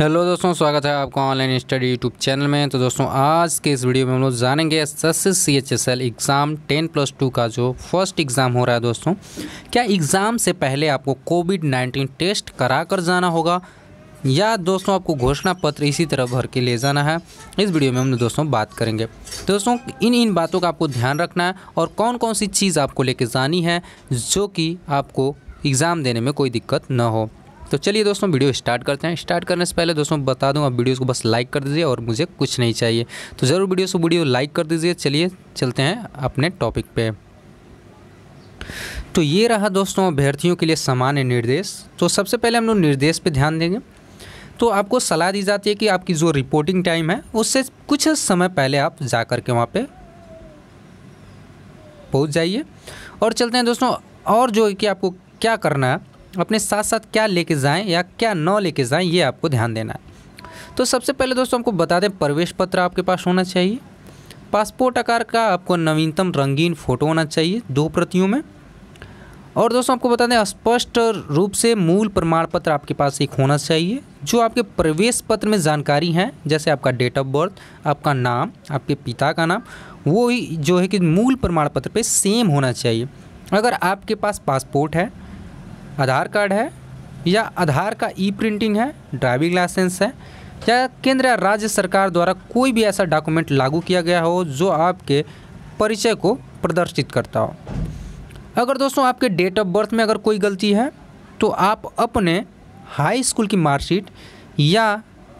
hello दोस्तों स्वागत है आपका ऑनलाइन स्टडी यूट्यूब चैनल में तो दोस्तों आज के इस वीडियो में हम लोग जानेंगे S S C H S L exam ten plus two का जो फर्स्ट एग्ज़ाम हो रहा है दोस्तों क्या एग्ज़ाम से पहले आपको कोविड नाइन्टीन टेस्ट करा कर जाना होगा या दोस्तों आपको घोषणा पत्र इसी तरह भर के ले जाना है इस वीडियो में हम दोस्तों बात करेंगे तो दोस्तों इन इन बातों का आपको ध्यान रखना है और कौन कौन सी चीज़ आपको लेके जानी है जो कि आपको एग्ज़ाम देने में कोई दिक्कत ना हो तो चलिए दोस्तों वीडियो स्टार्ट करते हैं स्टार्ट करने से पहले दोस्तों बता दूँ आप वीडियो को बस लाइक कर दीजिए और मुझे कुछ नहीं चाहिए तो ज़रूर वीडियो से वीडियो लाइक कर दीजिए चलिए चलते हैं अपने टॉपिक पर तो ये रहा दोस्तों अभ्यर्थियों के लिए सामान्य निर्देश तो सबसे पहले हम लोग निर्देश पे ध्यान देंगे तो आपको सलाह दी जाती है कि आपकी जो रिपोर्टिंग टाइम है उससे कुछ समय पहले आप जा कर के वहाँ पे पहुँच जाइए और चलते हैं दोस्तों और जो है कि आपको क्या करना है अपने साथ साथ क्या लेके जाएं या क्या न लेके जाएं ये आपको ध्यान देना है तो सबसे पहले दोस्तों हमको बता दें प्रवेश पत्र आपके पास होना चाहिए पासपोर्ट आकार का आपको नवीनतम रंगीन फ़ोटो होना चाहिए दो प्रतियों में और दोस्तों आपको बता दें स्पष्ट रूप से मूल प्रमाण पत्र आपके पास एक होना चाहिए जो आपके प्रवेश पत्र में जानकारी हैं जैसे आपका डेट ऑफ बर्थ आपका नाम आपके पिता का नाम वो ही जो है कि मूल प्रमाण पत्र पे सेम होना चाहिए अगर आपके पास पासपोर्ट है आधार कार्ड है या आधार का ई प्रिंटिंग है ड्राइविंग लाइसेंस है या केंद्र या राज्य सरकार द्वारा कोई भी ऐसा डॉक्यूमेंट लागू किया गया हो जो आपके परिचय को प्रदर्शित करता हो अगर दोस्तों आपके डेट ऑफ बर्थ में अगर कोई गलती है तो आप अपने हाई स्कूल की मार्कशीट या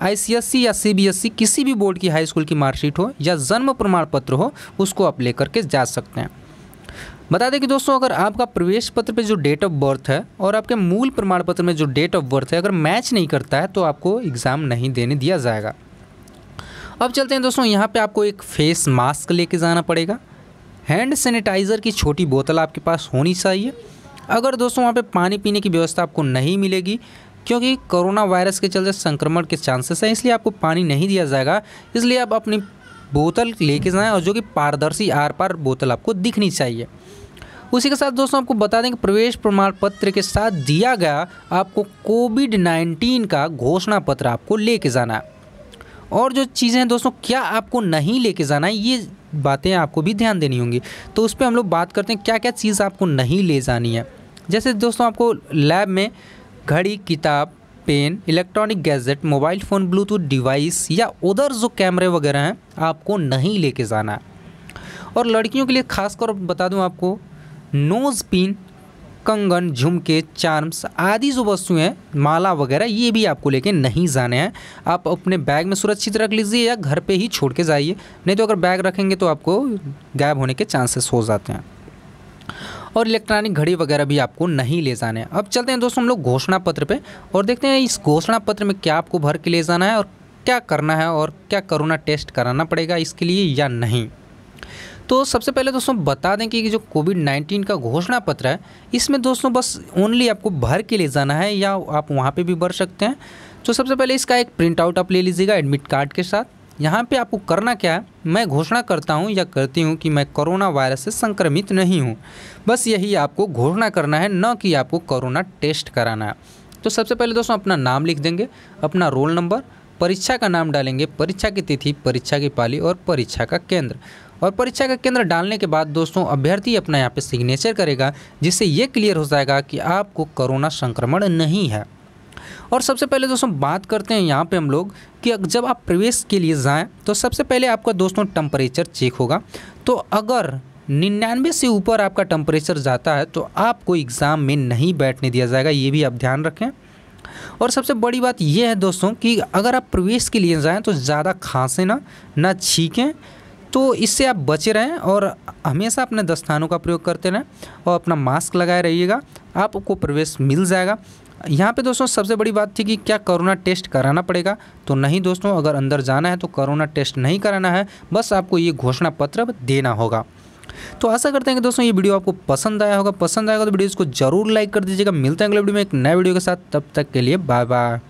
आईसीएसई या सीबीएसई e किसी भी बोर्ड की हाई स्कूल की मार्कशीट हो या जन्म प्रमाण पत्र हो उसको आप ले करके जा सकते हैं बता दें कि दोस्तों अगर आपका प्रवेश पत्र पे जो डेट ऑफ बर्थ है और आपके मूल प्रमाण पत्र में जो डेट ऑफ बर्थ है अगर मैच नहीं करता है तो आपको एग्ज़ाम नहीं देने दिया जाएगा अब चलते हैं दोस्तों यहाँ पे आपको एक फेस मास्क लेके जाना पड़ेगा हैंड सैनिटाइज़र की छोटी बोतल आपके पास होनी चाहिए अगर दोस्तों वहाँ पर पानी पीने की व्यवस्था आपको नहीं मिलेगी क्योंकि कोरोना वायरस के चलते संक्रमण के चांसेस हैं इसलिए आपको पानी नहीं दिया जाएगा इसलिए आप अपनी बोतल लेके जाएँ और जो कि पारदर्शी आर पार बोतल आपको दिखनी चाहिए उसी के साथ दोस्तों आपको बता दें कि प्रवेश प्रमाण पत्र के साथ दिया गया आपको कोविड नाइन्टीन का घोषणा पत्र आपको लेके जाना है और जो चीज़ें हैं दोस्तों क्या आपको नहीं लेके जाना है ये बातें आपको भी ध्यान देनी होंगी तो उस पर हम लोग बात करते हैं क्या क्या चीज़ आपको नहीं ले जानी है जैसे दोस्तों आपको लैब में घड़ी किताब pen electronic gadget mobile phone Bluetooth device या उधर जो कैमरे वगैरह हैं आपको नहीं लेके जाना है और लड़कियों के लिए खासकर बता दूं आपको नोज पिन कंगन झुमके चार्म्स आदि जो वस्तुएं हैं माला वगैरह ये भी आपको लेके नहीं जाने हैं आप अपने बैग में सुरक्षित रख लीजिए या घर पे ही छोड़ के जाइए नहीं तो अगर बैग रखेंगे तो आपको गायब होने के चांसेस हो जाते हैं और इलेक्ट्रॉनिक घड़ी वगैरह भी आपको नहीं ले जाने हैं अब चलते हैं दोस्तों हम लोग घोषणा पत्र पर और देखते हैं इस घोषणा पत्र में क्या आपको भर के ले जाना है और क्या करना है और क्या करोना टेस्ट कराना पड़ेगा इसके लिए या नहीं तो सबसे पहले दोस्तों बता दें कि जो कोविड नाइन्टीन का घोषणा पत्र है इसमें दोस्तों बस ओनली आपको भर के लिए जाना है या आप वहाँ पर भी भर सकते हैं तो सबसे पहले इसका एक प्रिंट आउट आप ले लीजिएगा एडमिट कार्ड के साथ यहाँ पे आपको करना क्या है मैं घोषणा करता हूँ या करती हूँ कि मैं कोरोना वायरस से संक्रमित नहीं हूँ बस यही आपको घोषणा करना है न कि आपको कोरोना टेस्ट कराना है तो सबसे पहले दोस्तों अपना नाम लिख देंगे अपना रोल नंबर परीक्षा का नाम डालेंगे परीक्षा की तिथि परीक्षा की पाली और परीक्षा का केंद्र और परीक्षा का केंद्र डालने के बाद दोस्तों अभ्यर्थी अपना यहाँ पे सिग्नेचर करेगा जिससे ये क्लियर हो जाएगा कि आपको कोरोना संक्रमण नहीं है और सबसे पहले दोस्तों बात करते हैं यहाँ पे हम लोग कि जब आप प्रवेश के लिए जाएं तो सबसे पहले आपका दोस्तों टेम्परेचर चेक होगा तो अगर निन्यानवे से ऊपर आपका टेम्परेचर जाता है तो आपको एग्ज़ाम में नहीं बैठने दिया जाएगा ये भी आप ध्यान रखें और सबसे बड़ी बात यह है दोस्तों कि अगर आप प्रवेश के लिए जाएँ तो ज़्यादा खांसें ना ना छीकें तो इससे आप बचे रहें और हमेशा अपने दस्तानों का प्रयोग करते रहें और अपना मास्क लगाए रहिएगा आपको प्रवेश मिल जाएगा यहाँ पे दोस्तों सबसे बड़ी बात थी कि क्या कोरोना टेस्ट कराना पड़ेगा तो नहीं दोस्तों अगर अंदर जाना है तो कोरोना टेस्ट नहीं कराना है बस आपको ये घोषणा पत्र देना होगा तो आशा करते हैं कि दोस्तों ये वीडियो आपको पसंद आया होगा पसंद आएगा तो वीडियो इसको जरूर लाइक कर दीजिएगा मिलते हैं अगले वीडियो में एक नए वीडियो के साथ तब तक के लिए बाय बाय